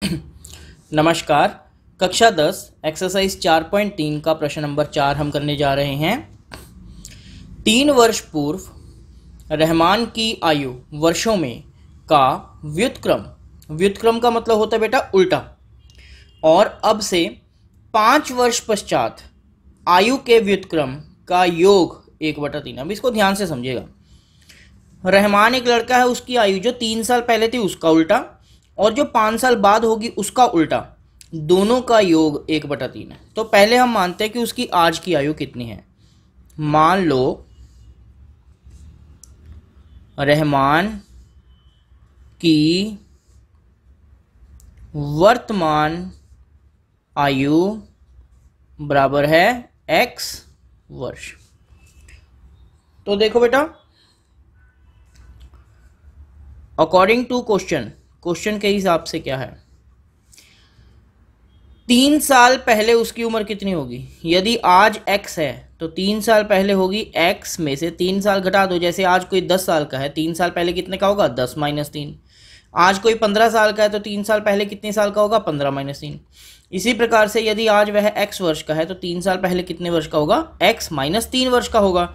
नमस्कार कक्षा दस एक्सरसाइज चार पॉइंट तीन का प्रश्न नंबर चार हम करने जा रहे हैं तीन वर्ष पूर्व रहमान की आयु वर्षों में का व्युतक्रम व्युतक्रम का मतलब होता है बेटा उल्टा और अब से पांच वर्ष पश्चात आयु के व्युतक्रम का योग एक बटा तीन अब इसको ध्यान से समझिएगा रहमान एक लड़का है उसकी आयु जो तीन साल पहले थी उसका उल्टा और जो पाँच साल बाद होगी उसका उल्टा दोनों का योग एक बटा तीन है तो पहले हम मानते हैं कि उसकी आज की आयु कितनी है मान लो रहमान की वर्तमान आयु बराबर है एक्स वर्ष तो देखो बेटा अकॉर्डिंग टू क्वेश्चन क्वेश्चन के हिसाब से क्या है तीन साल पहले उसकी उम्र कितनी होगी यदि आज एक्स है तो तीन साल पहले होगी एक्स में से तीन साल घटा दो जैसे आज कोई दस साल का है तीन साल पहले कितने का होगा दस माइनस तीन आज कोई पंद्रह साल का है तो तीन साल पहले कितने साल का होगा पंद्रह माइनस तीन इसी प्रकार से यदि आज वह एक्स वर्ष का है तो तीन साल पहले कितने वर्ष का होगा एक्स माइनस तीन वर्ष का होगा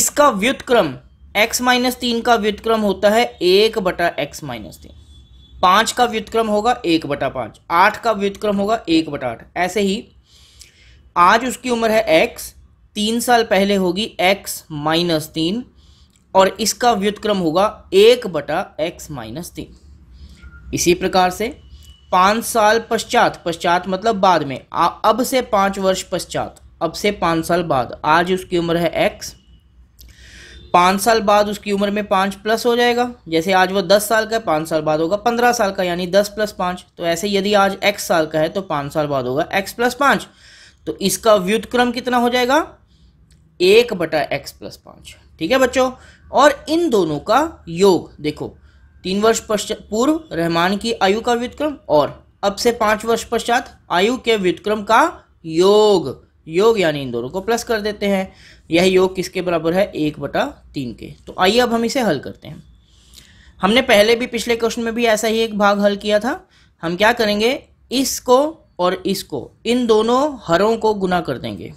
इसका व्युतक्रम एक्स माइनस तीन का व्युतक्रम होता है एक बटा एक्स माइनस तीन पाँच का व्युतक्रम होगा एक बटा पाँच आठ का व्युतक्रम होगा एक बटा आठ ऐसे ही आज उसकी उम्र है एक्स तीन साल पहले होगी एक्स माइनस तीन और इसका व्युतक्रम होगा एक बटा एक्स माइनस तीन इसी प्रकार से पाँच साल पश्चात पश्चात मतलब बाद में अब से पाँच वर्ष पश्चात अब से पाँच साल बाद आज उसकी उम्र है एक्स पाँच साल बाद उसकी उम्र में पाँच प्लस हो जाएगा जैसे आज वो दस साल का है पाँच साल बाद होगा पंद्रह साल का यानी दस प्लस पाँच तो ऐसे यदि आज एक्स साल का है तो पाँच साल बाद होगा एक्स प्लस पाँच तो इसका व्युतक्रम कितना हो जाएगा एक बटा एक्स प्लस पाँच ठीक है बच्चों और इन दोनों का योग देखो तीन वर्ष पश्चात पूर्व रहमान की आयु का व्युतक्रम और अब से पाँच वर्ष पश्चात आयु के व्युतक्रम का योग योग यानी इन दोनों को प्लस कर देते हैं यह योग किसके बराबर है एक बटा तीन के तो आइए अब हम इसे हल करते हैं हमने पहले भी पिछले क्वेश्चन में भी ऐसा ही एक भाग हल किया था हम क्या करेंगे इसको और इसको इन दोनों हरों को गुना कर देंगे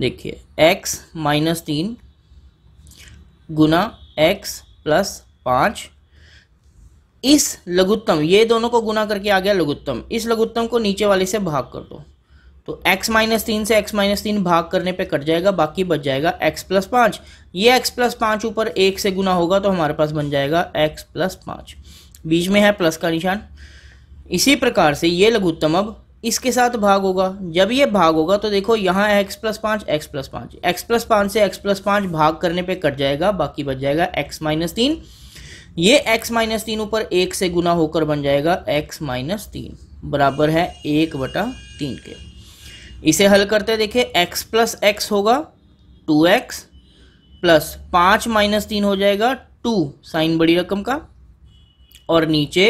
देखिए x माइनस तीन गुना एक्स प्लस पाँच इस लघुत्तम ये दोनों को गुना करके आ गया लघुत्तम इस लघुत्तम को नीचे वाले से भाग कर दो तो x माइनस तीन से x माइनस तीन भाग करने पे कट जाएगा बाकी बच जाएगा x प्लस पाँच ये x प्लस पाँच ऊपर एक से गुना होगा तो हमारे पास बन जाएगा x प्लस पाँच बीच में है प्लस का निशान इसी प्रकार से ये लघुत्तम अब इसके साथ भाग होगा जब ये भाग होगा तो देखो यहाँ एक्स प्लस पाँच एक्स प्लस पाँच एक्स प्लस पाँच से एक्स प्लस पाँच भाग करने पे कट जाएगा बाकी बच जाएगा एक्स माइनस तीन ये एक्स माइनस तीन ऊपर एक से गुना होकर बन जाएगा एक्स माइनस तीन बराबर है एक बटा तीन के इसे हल करते देखिए x प्लस एक्स होगा टू एक्स प्लस पाँच माइनस तीन हो जाएगा टू साइन बड़ी रकम का और नीचे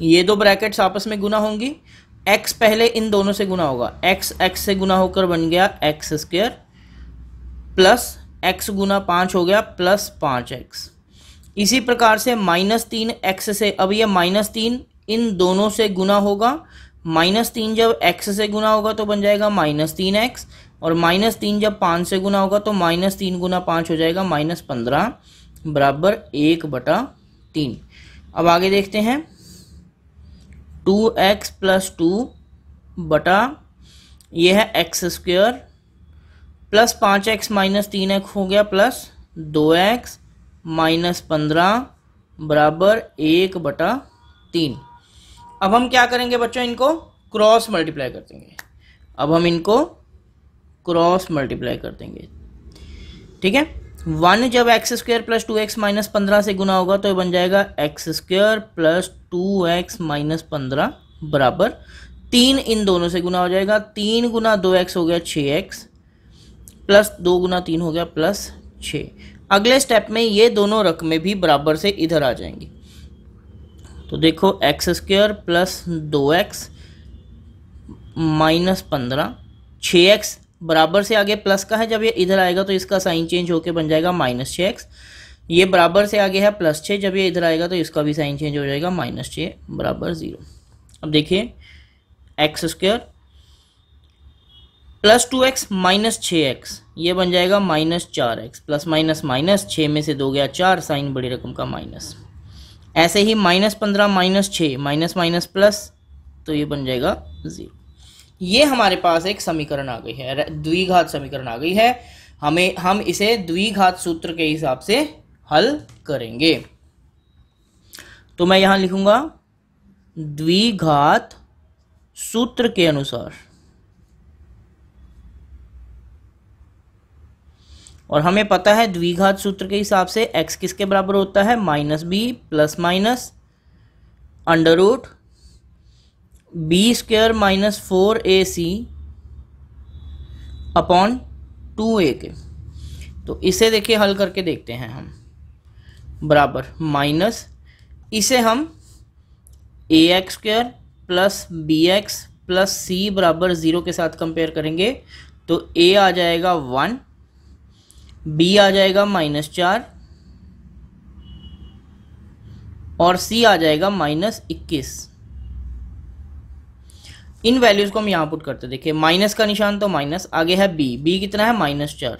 ये दो ब्रैकेट्स आपस में गुना होंगी x पहले इन दोनों से गुना होगा x x से गुना होकर बन गया एक्स स्क्वेयर प्लस एक्स गुना पाँच हो गया प्लस पाँच एक्स इसी प्रकार से माइनस तीन एक्स से अब ये माइनस तीन इन दोनों से गुना होगा माइनस तीन जब एक्स से गुना होगा तो बन जाएगा माइनस तीन एक्स और माइनस तीन जब पाँच से गुना होगा तो माइनस तीन गुना पाँच हो जाएगा माइनस पंद्रह बराबर एक बटा तीन अब आगे देखते हैं टू एक्स प्लस टू बटा यह है एक्स स्क्वेयर प्लस पाँच एक्स माइनस तीन एक्स हो गया प्लस दो एक्स माइनस पंद्रह बराबर एक बटा तीन अब हम क्या करेंगे बच्चों इनको क्रॉस मल्टीप्लाई कर देंगे अब हम इनको क्रॉस मल्टीप्लाई कर देंगे ठीक है वन जब x square plus two x minus पंद्रह से गुना होगा तो बन जाएगा x square plus two x minus पंद्रह बराबर तीन इन दोनों से गुना हो जाएगा तीन गुना दो एक्स हो गया छः एक्स प्लस दो गुना तीन हो गया प्लस छः अगले स्टेप में ये दोनों रकमें भी बराबर से इधर आ जाएंगी तो देखो एक्स स्क्वेयर प्लस दो एक्स माइनस पंद्रह छः एक्स बराबर से आगे प्लस का है जब ये इधर आएगा तो इसका साइन चेंज होकर बन जाएगा माइनस छः एक्स ये बराबर से आगे है प्लस छः जब ये इधर आएगा तो इसका भी साइन चेंज हो जाएगा माइनस छः बराबर ज़ीरो अब देखिए x square plus two x minus छः एक्स ये बन जाएगा माइनस चार एक्स प्लस माइनस माइनस छः में से दो गया चार साइन बड़ी रकम का माइनस ऐसे ही माइनस पंद्रह माइनस छः माइनस माइनस प्लस तो ये बन जाएगा ज़ीरो ये हमारे पास एक समीकरण आ गई है द्विघात समीकरण आ गई है हमें हम इसे द्विघात सूत्र के हिसाब से हल करेंगे तो मैं यहां लिखूंगा द्विघात सूत्र के अनुसार और हमें पता है द्विघात सूत्र के हिसाब से एक्स किसके बराबर होता है minus b plus minus under root b square minus four a c upon two a के तो इसे देखिए हल करके देखते हैं हम बराबर माइनस इसे हम a x square plus b x plus c बराबर ज़ीरो के साथ कंपेयर करेंगे तो ए आ जाएगा वन बी आ जाएगा माइनस चार और सी आ जाएगा माइनस इक्कीस इन वैल्यूज को हम यहां पुट करते देखिए माइनस का निशान तो माइनस आगे है बी बी कितना है माइनस चार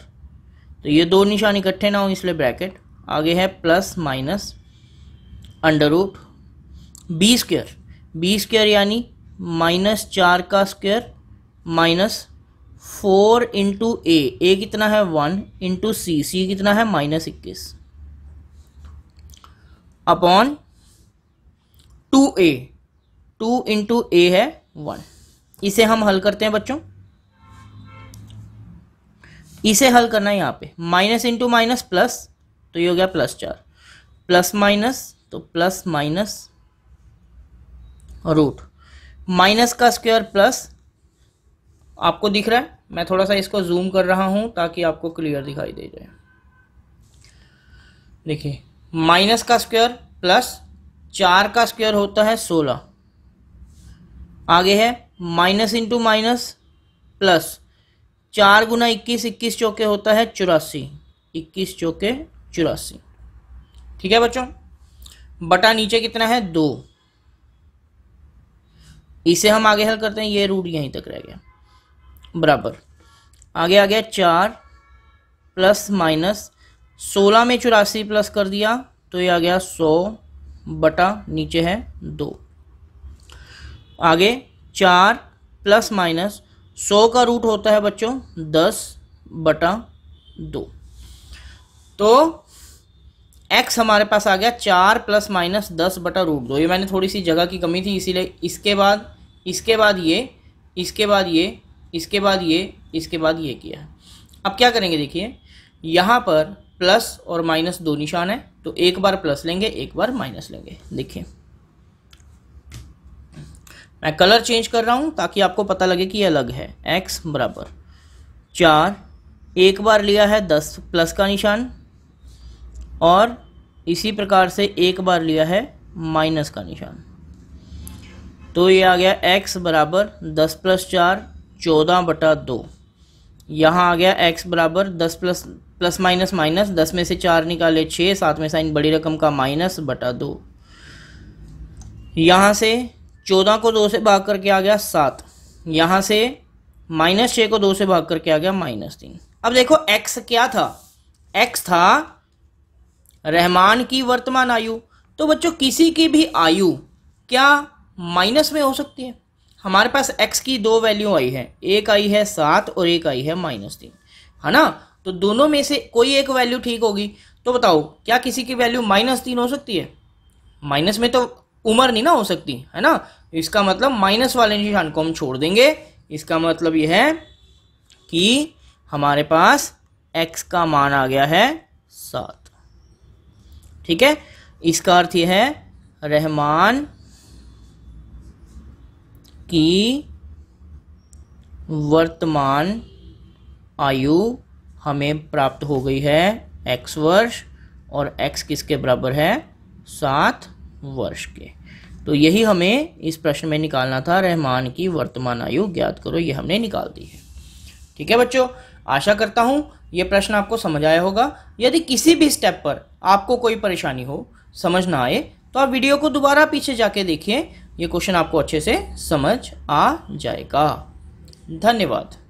तो ये दो निशान इकट्ठे ना हो इसलिए ब्रैकेट आगे है plus minus under root b square b square यानी माइनस चार का square minus four into a a कितना है वन इंटू सी सी कितना है माइनस इक्कीस upon two a two into a है वन इसे हम हल करते हैं बच्चों इसे हल करना है यहां पे माइनस इंटू माइनस प्लस तो ये हो गया प्लस चार प्लस माइनस तो प्लस माइनस रूट माइनस का स्क्वायर प्लस आपको दिख रहा है मैं थोड़ा सा इसको जूम कर रहा हूँ ताकि आपको क्लियर दिखाई दे जाए देखिए माइनस का स्क्वायर प्लस चार का स्क्वायर होता है सोलह आगे है माइनस इंटू माइनस प्लस चार गुना इक्कीस इक्कीस चौके होता है चौरासी इक्कीस चौके चौरासी ठीक है बच्चों बटा नीचे कितना है दो इसे हम आगे हल करते हैं ये रूट यहीं तक रह गया बराबर आगे आ गया चार प्लस माइनस सोलह में चौरासी प्लस कर दिया तो ये आ गया सौ बटा नीचे है दो आगे चार प्लस माइनस सौ का रूट होता है बच्चों दस बटा दो तो एक्स हमारे पास आ गया चार प्लस माइनस दस बटा रूट दो ये मैंने थोड़ी सी जगह की कमी थी इसीलिए इसके बाद इसके बाद ये इसके बाद ये इसके बाद ये इसके बाद ये किया अब क्या करेंगे देखिए यहाँ पर प्लस और माइनस दो निशान है तो एक बार प्लस लेंगे एक बार माइनस लेंगे देखिए मैं कलर चेंज कर रहा हूँ ताकि आपको पता लगे कि ये अलग है एक्स बराबर चार एक बार लिया है दस प्लस का निशान और इसी प्रकार से एक बार लिया है माइनस का निशान तो ये आ गया एक्स बराबर दस प्लस चार चौदह बटा दो यहाँ आ गया एक्स बराबर दस प्लस प्लस माइनस माइनस दस में से चार निकाले छः सात में साइन बड़ी रकम का माइनस बटा दो यहाँ से चौदह को दो से भाग करके आ गया सात यहाँ से माइनस छः को दो से भाग करके आ गया माइनस तीन अब देखो एक्स क्या था एक्स था रहमान की वर्तमान आयु तो बच्चों किसी की भी आयु क्या माइनस में हो सकती है हमारे पास एक्स की दो वैल्यू आई है एक आई है सात और एक आई है माइनस तीन है ना तो दोनों में से कोई एक वैल्यू ठीक होगी तो बताओ क्या किसी की वैल्यू माइनस तीन हो सकती है माइनस में तो उम्र नहीं ना हो सकती है ना इसका मतलब माइनस वाले निशान को हम छोड़ देंगे इसका मतलब यह है कि हमारे पास एक्स का मान आ गया है सात ठीक है इसका अर्थ यह है रहमान कि वर्तमान आयु हमें प्राप्त हो गई है एक्स वर्ष और एक्स किसके बराबर है सात वर्ष के तो यही हमें इस प्रश्न में निकालना था रहमान की वर्तमान आयु ज्ञात करो ये हमने निकाल दी है ठीक है बच्चों आशा करता हूँ ये प्रश्न आपको समझ आया होगा यदि किसी भी स्टेप पर आपको कोई परेशानी हो समझ ना आए तो आप वीडियो को दोबारा पीछे जाके देखिए ये क्वेश्चन आपको अच्छे से समझ आ जाएगा धन्यवाद